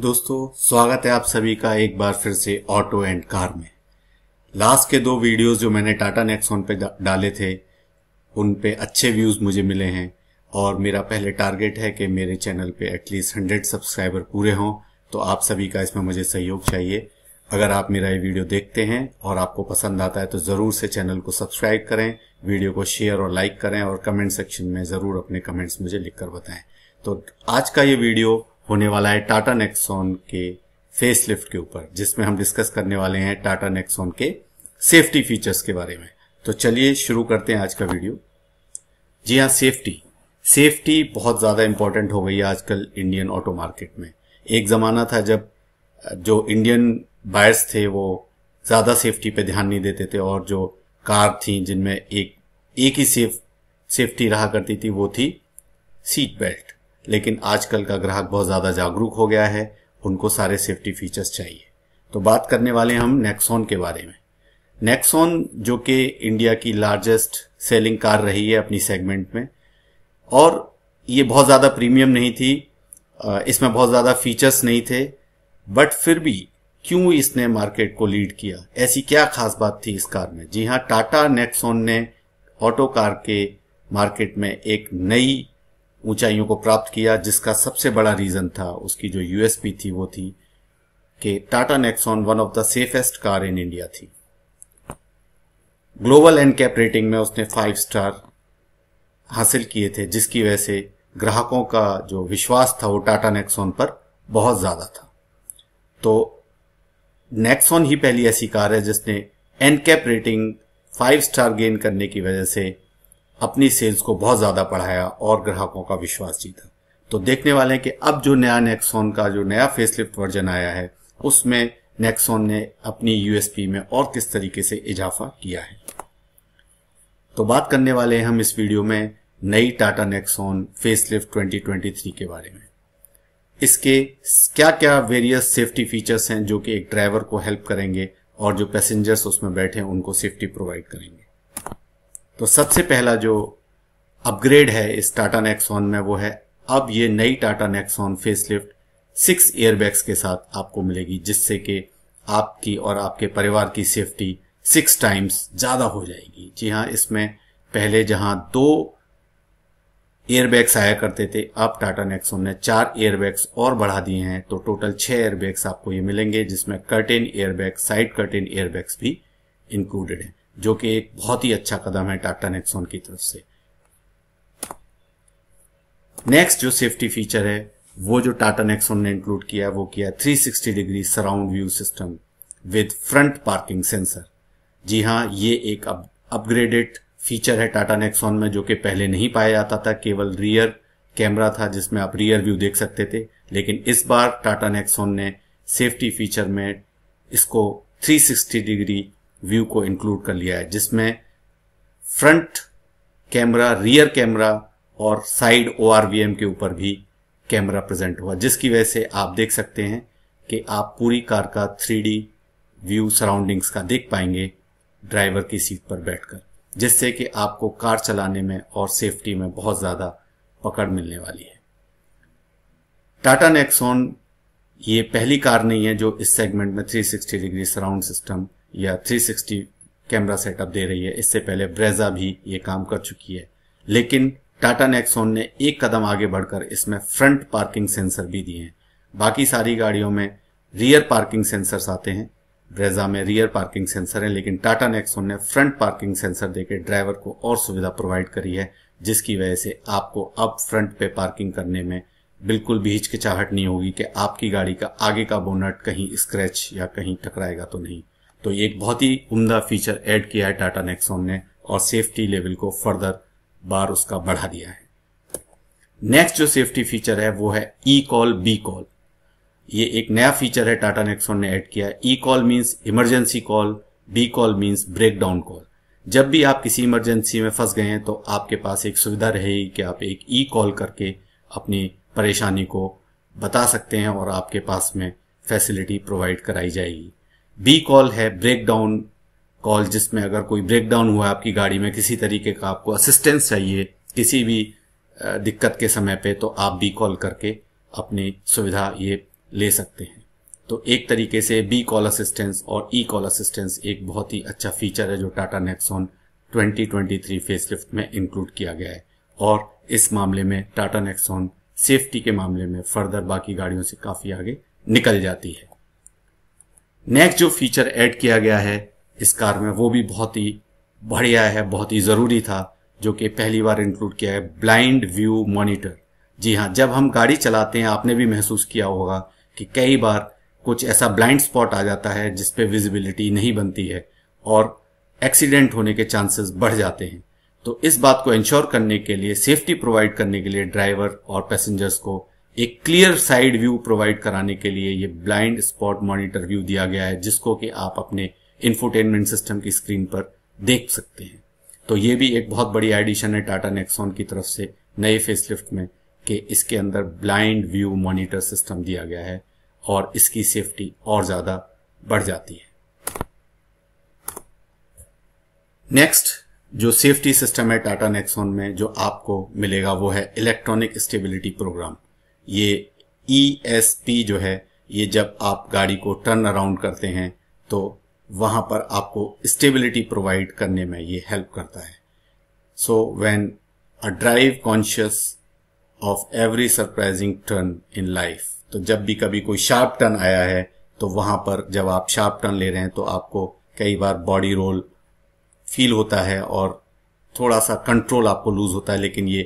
दोस्तों स्वागत है आप सभी का एक बार फिर से ऑटो एंड कार में लास्ट के दो वीडियोस जो मैंने टाटा नेक्सॉन पे डाले थे उन पे अच्छे व्यूज मुझे मिले हैं और मेरा पहले टारगेट है कि मेरे चैनल पे एटलीस्ट हंड्रेड सब्सक्राइबर पूरे हों तो आप सभी का इसमें मुझे सहयोग चाहिए अगर आप मेरा ये वीडियो देखते हैं और आपको पसंद आता है तो ज़रूर से चैनल को सब्सक्राइब करें वीडियो को शेयर और लाइक करें और कमेंट सेक्शन में ज़रूर अपने कमेंट्स मुझे लिखकर बताएं तो आज का ये वीडियो होने वाला है टाटा नेक्सॉन के फेस लिफ्ट के ऊपर जिसमें हम डिस्कस करने वाले हैं टाटा नेक्सॉन के सेफ्टी फीचर्स के बारे में तो चलिए शुरू करते हैं आज का वीडियो जी हाँ सेफ्टी सेफ्टी बहुत ज़्यादा इंपॉर्टेंट हो गई है आजकल इंडियन ऑटो मार्केट में एक ज़माना था जब जो इंडियन बायर्स थे वो ज़्यादा सेफ्टी पे ध्यान नहीं देते थे और जो कार थी जिनमें एक एक ही सेफ सेफ्टी रहा करती थी वो थी सीट बेल्ट लेकिन आजकल का ग्राहक बहुत ज़्यादा जागरूक हो गया है उनको सारे सेफ्टी फीचर्स चाहिए तो बात करने वाले हम नेक्सॉन के बारे में नेक्सॉन जो कि इंडिया की लार्जेस्ट सेलिंग कार रही है अपनी सेगमेंट में और ये बहुत ज़्यादा प्रीमियम नहीं थी इसमें बहुत ज़्यादा फीचर्स नहीं थे बट फिर भी क्यों इसने मार्केट को लीड किया ऐसी क्या खास बात थी इस कार में जी हाँ टाटा नेक्सॉन ने ऑटो कार के मार्केट में एक नई ऊंचाइयों को प्राप्त किया जिसका सबसे बड़ा रीजन था उसकी जो यूएसपी थी वो थी कि Tata Nexon one of the safest car in India थी ग्लोबल एंड कैप रेटिंग में उसने फाइव स्टार हासिल किए थे जिसकी वजह से ग्राहकों का जो विश्वास था वो टाटा नेक्सॉन पर बहुत ज्यादा था तो नेक्सॉन ही पहली ऐसी कार है जिसने NCAP rating five star gain करने की वजह से अपनी सेल्स को बहुत ज्यादा बढ़ाया और ग्राहकों का विश्वास जीता तो देखने वाले हैं कि अब जो नया नेक्सोन का जो नया फेसलिफ्ट वर्जन आया है उसमें नेक्सॉन ने अपनी यूएसपी में और किस तरीके से इजाफा किया है तो बात करने वाले हैं हम इस वीडियो में नई टाटा नेक्सॉन फेसलिफ्ट 2023 के बारे में इसके क्या क्या वेरियस सेफ्टी फीचर्स हैं जो कि एक ड्राइवर को हेल्प करेंगे और जो पैसेंजर्स उसमें बैठे हैं उनको सेफ्टी प्रोवाइड करेंगे तो सबसे पहला जो अपग्रेड है इस टाटा नेक्सॉन में वो है अब ये नई Tata Nexon facelift six airbags के साथ आपको मिलेगी जिससे कि आपकी और आपके परिवार की सेफ्टी सिक्स टाइम्स ज्यादा हो जाएगी जी हाँ इसमें पहले जहां दो एयरबैग्स आया करते थे अब टाटा नेक्सोन ने चार एयरबैग्स और बढ़ा दिए हैं तो टोटल छह एयरबैग्स आपको ये मिलेंगे जिसमें curtain airbag side curtain airbags भी इंक्लूडेड है जो कि एक बहुत ही अच्छा कदम है टाटा नेक्सोन की तरफ से नेक्स्ट जो सेफ्टी फीचर है वो जो टाटा नेक्सोन ने इंक्लूड किया है वो किया 360 degree surround view system with front parking sensor जी हाँ ये एक अपग्रेडेड फीचर है टाटा नेक्सोन में जो कि पहले नहीं पाया जाता था केवल रियर कैमरा था जिसमें आप रियर व्यू देख सकते थे लेकिन इस बार टाटा नेक्सोन ने सेफ्टी फीचर में इसको 360 डिग्री व्यू को इंक्लूड कर लिया है जिसमें फ्रंट कैमरा रियर कैमरा और साइड ओ के ऊपर भी कैमरा प्रेजेंट हुआ जिसकी वजह से आप देख सकते हैं कि आप पूरी कार का थ्री व्यू सराउंडिंग्स का देख पाएंगे ड्राइवर की सीट पर बैठकर जिससे कि आपको कार चलाने में और सेफ्टी में बहुत ज़्यादा पकड़ मिलने वाली है टाटा नेक्सॉन ये पहली कार नहीं है जो इस सेगमेंट में 360 डिग्री सराउंड सिस्टम या 360 कैमरा सेटअप दे रही है इससे पहले ब्रेजा भी ये काम कर चुकी है लेकिन टाटा नेक्सोन ने एक कदम आगे बढ़कर इसमें फ्रंट पार्किंग सेंसर भी दिए हैं बाकी सारी गाड़ियों में रियर पार्किंग सेंसर आते हैं ब्रेजा में रियर पार्किंग सेंसर है लेकिन टाटा नेक्सोन ने फ्रंट पार्किंग सेंसर देकर ड्राइवर को और सुविधा प्रोवाइड करी है जिसकी वजह से आपको अब फ्रंट पे पार्किंग करने में बिल्कुल भी हिचकिचाहट नहीं होगी कि आपकी गाड़ी का आगे का बोनट कहीं स्क्रैच या कहीं टकराएगा तो नहीं तो ये एक बहुत ही उम्दा फीचर ऐड किया है टाटा नेक्सॉन ने और सेफ्टी लेवल को फर्दर बार उसका बढ़ा दिया है नेक्स्ट जो सेफ्टी फीचर है वो है ई कॉल बी कॉल ये एक नया फीचर है टाटा नेक्सॉन ने ऐड किया E call means emergency call B call means breakdown call जब भी आप किसी इमरजेंसी में फंस गए हैं तो आपके पास एक सुविधा रहेगी कि आप एक ई कॉल करके अपनी परेशानी को बता सकते हैं और आपके पास में फैसिलिटी प्रोवाइड कराई जाएगी बी कॉल है ब्रेक डाउन कॉल जिसमें अगर कोई ब्रेक डाउन हुआ आपकी गाड़ी में किसी तरीके का आपको असिस्टेंस चाहिए किसी भी दिक्कत के समय पे तो आप बी कॉल करके अपनी सुविधा ये ले सकते हैं तो एक तरीके से बी कॉल असिस्टेंस और ई कॉल असिस्टेंस एक बहुत ही अच्छा फीचर है जो टाटा नेक्सॉन 2023 फेसलिफ्ट में इंक्लूड किया गया है और इस मामले में टाटा नेक्सॉन सेफ्टी के मामले में फर्दर बाकी गाड़ियों से काफी आगे निकल जाती है नेक्स्ट जो फीचर ऐड किया गया है इस कार में वो भी बहुत ही बढ़िया है बहुत ही ज़रूरी था जो कि पहली बार इंक्लूड किया है ब्लाइंड व्यू मॉनिटर जी हाँ जब हम गाड़ी चलाते हैं आपने भी महसूस किया होगा कि कई बार कुछ ऐसा ब्लाइंड स्पॉट आ जाता है जिसपे विजिबिलिटी नहीं बनती है और एक्सीडेंट होने के चांसेस बढ़ जाते हैं तो इस बात को इंश्योर करने के लिए सेफ्टी प्रोवाइड करने के लिए ड्राइवर और पैसेंजर्स को एक क्लियर साइड व्यू प्रोवाइड कराने के लिए ये ब्लाइंड स्पॉट मॉनिटर व्यू दिया गया है जिसको कि आप अपने इन्फोटेनमेंट सिस्टम की स्क्रीन पर देख सकते हैं तो ये भी एक बहुत बड़ी एडिशन है टाटा नेक्सॉन की तरफ से नए फेसलिफ्ट में कि इसके अंदर ब्लाइंड व्यू मॉनिटर सिस्टम दिया गया है और इसकी सेफ्टी और ज्यादा बढ़ जाती है नेक्स्ट जो सेफ्टी सिस्टम है टाटा नेक्सॉन में जो आपको मिलेगा वो है इलेक्ट्रॉनिक स्टेबिलिटी प्रोग्राम ये ई e जो है ये जब आप गाड़ी को टर्न अराउंड करते हैं तो वहां पर आपको स्टेबिलिटी प्रोवाइड करने में ये हेल्प करता है so when a drive conscious of every surprising turn in life तो जब भी कभी कोई शार्प टर्न आया है तो वहां पर जब आप शार्प टर्न ले रहे हैं तो आपको कई बार बॉडी रोल फील होता है और थोड़ा सा कंट्रोल आपको लूज होता है लेकिन ये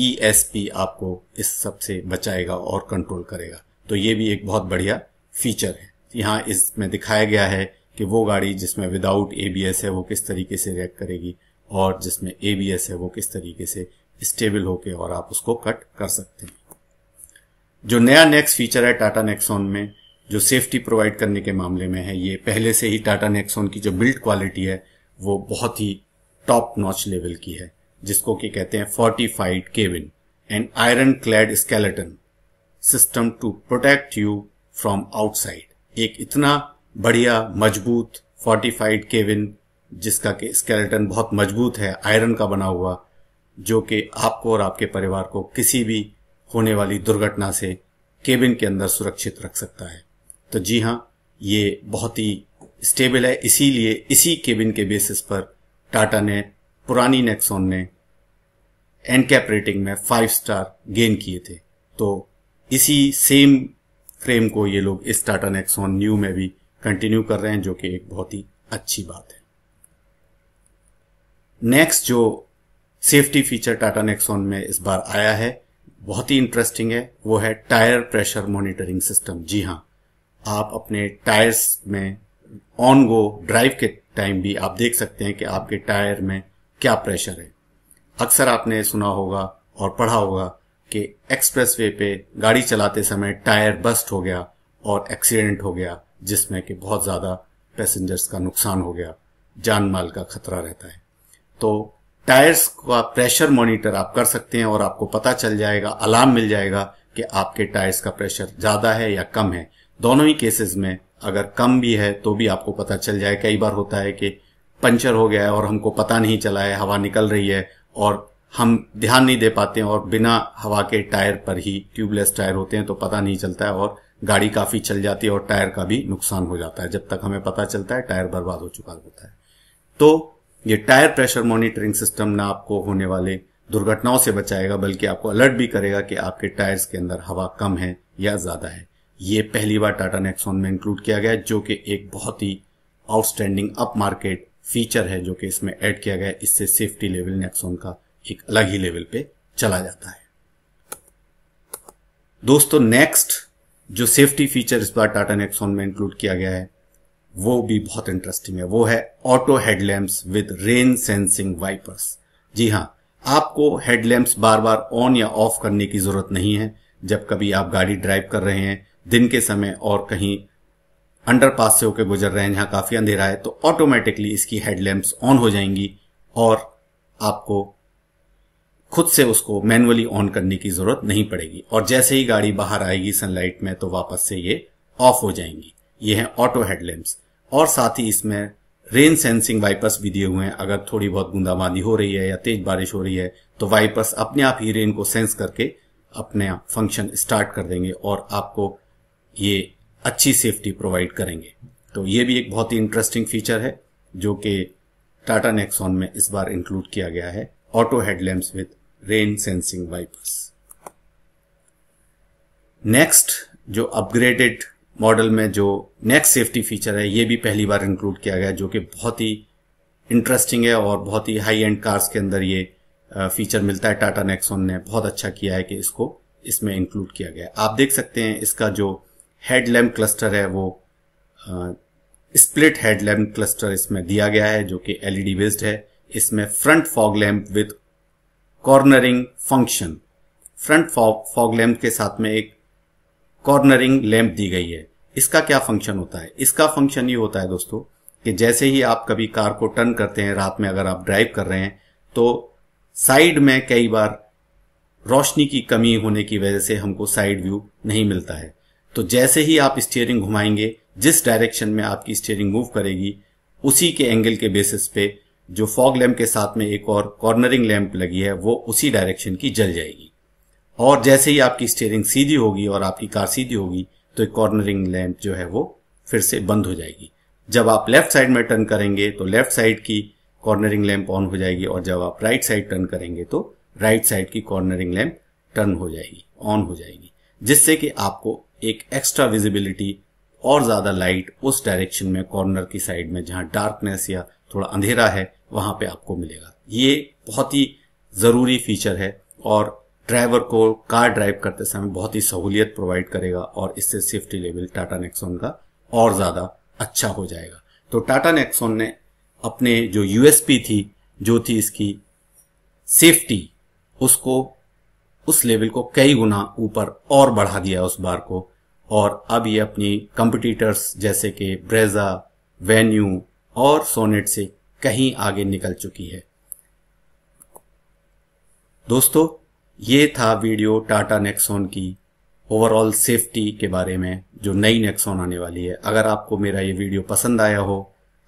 ईएसपी e आपको इस सब से बचाएगा और कंट्रोल करेगा तो ये भी एक बहुत बढ़िया फीचर है यहाँ इसमें दिखाया गया है कि वो गाड़ी जिसमें विदाउट एबीएस है वो किस तरीके से रिएक्ट करेगी और जिसमें एबीएस है वो किस तरीके से स्टेबल होके और आप उसको कट कर सकते हैं जो नया नेक्स्ट फीचर है टाटा नेक्सॉन में जो सेफ्टी प्रोवाइड करने के मामले में है ये पहले से ही टाटा नेक्सॉन की जो बिल्ड क्वालिटी है वो बहुत ही टॉप नॉच लेवल की है जिसको कि कहते हैं fortified cabin and iron clad skeleton system to protect you from outside एक इतना बढ़िया मजबूत फोर्टिफाइड केविन जिसका कि स्केलेटन बहुत मजबूत है आयरन का बना हुआ जो कि आपको और आपके परिवार को किसी भी होने वाली दुर्घटना से केबिन के अंदर सुरक्षित रख सकता है तो जी हाँ ये बहुत ही स्टेबल है इसीलिए इसी केबिन के बेसिस पर टाटा ने पुरानी नेक्सॉन ने एनकैप रेटिंग में फाइव स्टार गेन किए थे तो इसी सेम फ्रेम को ये लोग इस टाटा नेक्सॉन न्यू में भी कंटिन्यू कर रहे हैं जो कि एक बहुत ही अच्छी बात है नेक्स्ट जो सेफ्टी फीचर टाटा नेक्सॉन में इस बार आया है बहुत ही इंटरेस्टिंग है वो है टायर प्रेशर मॉनिटरिंग सिस्टम जी हाँ आप अपने टायर्स में ऑन गो ड्राइव के टाइम भी आप देख सकते हैं कि आपके टायर में क्या प्रेशर है अक्सर आपने सुना होगा और पढ़ा होगा कि एक्सप्रेस वे पे गाड़ी चलाते समय टायर बस्ट हो गया और एक्सीडेंट हो गया जिसमें कि बहुत ज्यादा पैसेंजर्स का नुकसान हो गया जान माल का खतरा रहता है तो टायर्स का प्रेशर मॉनिटर आप कर सकते हैं और आपको पता चल जाएगा अलार्म मिल जाएगा कि आपके टायर्स का प्रेशर ज्यादा है या कम है दोनों ही केसेस में अगर कम भी है तो भी आपको पता चल जाए कई बार होता है कि पंचर हो गया है और हमको पता नहीं चला है हवा निकल रही है और हम ध्यान नहीं दे पाते हैं और बिना हवा के टायर पर ही ट्यूबलेस टायर होते हैं तो पता नहीं चलता है और गाड़ी काफी चल जाती है और टायर का भी नुकसान हो जाता है जब तक हमें पता चलता है टायर बर्बाद हो चुका होता है तो ये टायर प्रेशर मॉनिटरिंग सिस्टम ना आपको होने वाले दुर्घटनाओं से बचाएगा बल्कि आपको अलर्ट भी करेगा कि आपके टायर्स के अंदर हवा कम है या ज्यादा है ये पहली बार टाटा नेक्सॉन में इंक्लूड किया गया जो कि एक बहुत ही आउटस्टैंडिंग अप मार्केट फीचर है जो कि इसमें ऐड किया गया है इससे सेफ्टी लेवल नेक्सोन का एक अलग ही लेवल पे चला जाता है दोस्तों नेक्स्ट जो सेफ्टी फीचर इस बार टाटा नेक्सोन में इंक्लूड किया गया है वो भी बहुत इंटरेस्टिंग है वो है auto headlamps with rain sensing wipers जी हाँ आपको हेडलैम्प्स बार बार ऑन या ऑफ करने की जरूरत नहीं है जब कभी आप गाड़ी ड्राइव कर रहे हैं दिन के समय और कहीं अंडरपास से होकर गुजर रहे हैं जहां काफी अंधेरा है तो ऑटोमेटिकली इसकी हेडलैम्प्स ऑन हो जाएंगी और आपको खुद से उसको मैनुअली ऑन करने की जरूरत नहीं पड़ेगी और जैसे ही गाड़ी बाहर आएगी सनलाइट में तो वापस से ये ऑफ हो जाएंगी ये है ऑटो हेडलैम्प्स और साथ ही इसमें रेन सेंसिंग वाइपर्स भी दिए हुए हैं अगर थोड़ी बहुत बूंदाबांदी हो रही है या तेज बारिश हो रही है तो वाइपर्स अपने आप ही रेन को सेंस करके अपने फंक्शन स्टार्ट कर देंगे और आपको ये अच्छी सेफ्टी प्रोवाइड करेंगे तो ये भी एक बहुत ही इंटरेस्टिंग फीचर है जो कि टाटा नेक्सॉन में इस बार इंक्लूड किया गया है auto headlamps with rain sensing wipers next जो अपग्रेडेड मॉडल में जो नेक्स्ट सेफ्टी फीचर है ये भी पहली बार इंक्लूड किया गया जो कि बहुत ही इंटरेस्टिंग है और बहुत ही हाई एंड कार्स के अंदर ये फीचर मिलता है टाटा नेक्सॉन ने बहुत अच्छा किया है कि इसको इसमें इंक्लूड किया गया आप देख सकते हैं इसका जो हेड लैम्प क्लस्टर है वो स्प्लिट हेड लैम्प क्लस्टर इसमें दिया गया है जो कि एलईडी बेस्ड e है इसमें front fog lamp with cornering function front fog lamp के साथ में एक कॉर्नरिंग लैम्प दी गई है इसका क्या फंक्शन होता है इसका फंक्शन ये होता है दोस्तों कि जैसे ही आप कभी कार को टर्न करते हैं रात में अगर आप ड्राइव कर रहे हैं तो साइड में कई बार रोशनी की कमी होने की वजह से हमको साइड व्यू नहीं मिलता है तो जैसे ही आप स्टीयरिंग घुमाएंगे जिस डायरेक्शन में आपकी स्टीयरिंग मूव करेगी उसी के एंगल के बेसिस पे जो फॉग लैम्प के साथ में एक और कॉर्नरिंग लैम्प लगी है वो उसी डायरेक्शन की जल जाएगी और जैसे ही आपकी स्टीयरिंग सीधी होगी और आपकी कार सीधी होगी तो एक कॉर्नरिंग लैम्प जो है वो फिर से बंद हो जाएगी जब आप लेफ्ट साइड में टर्न करेंगे तो लेफ्ट साइड की कॉर्नरिंग लैम्प ऑन हो जाएगी और जब आप राइट साइड टर्न करेंगे तो राइट साइड की कॉर्नरिंग लैम्प टर्न हो जाएगी ऑन हो जाएगी जिससे कि आपको एक एक्स्ट्रा विजिबिलिटी और ज्यादा लाइट उस डायरेक्शन में कॉर्नर की साइड में जहां डार्कनेस या थोड़ा अंधेरा है वहां पे आपको मिलेगा ये बहुत ही जरूरी फीचर है और ड्राइवर को कार ड्राइव करते समय बहुत ही सहूलियत प्रोवाइड करेगा और इससे सेफ्टी लेवल टाटा नेक्सॉन का और ज्यादा अच्छा हो जाएगा तो टाटा नेक्सॉन ने अपने जो यूएसपी थी जो थी इसकी सेफ्टी उसको उस लेवल को कई गुना ऊपर और बढ़ा दिया उस बार को और अब ये अपनी कंपटीटर्स जैसे कि ब्रेजा वेन्यू और सोनेट से कहीं आगे निकल चुकी है दोस्तों ये था वीडियो टाटा नेक्सॉन की ओवरऑल सेफ्टी के बारे में जो नई नेक्सॉन आने वाली है अगर आपको मेरा ये वीडियो पसंद आया हो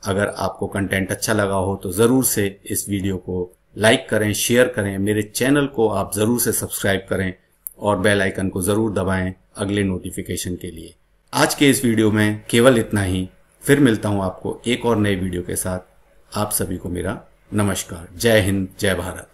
अगर आपको कंटेंट अच्छा लगा हो तो ज़रूर से इस वीडियो को लाइक करें शेयर करें मेरे चैनल को आप ज़रूर से सब्सक्राइब करें और बेल आइकन को ज़रूर दबाएं अगले नोटिफिकेशन के लिए आज के इस वीडियो में केवल इतना ही फिर मिलता हूं आपको एक और नए वीडियो के साथ आप सभी को मेरा नमस्कार जय हिंद जय भारत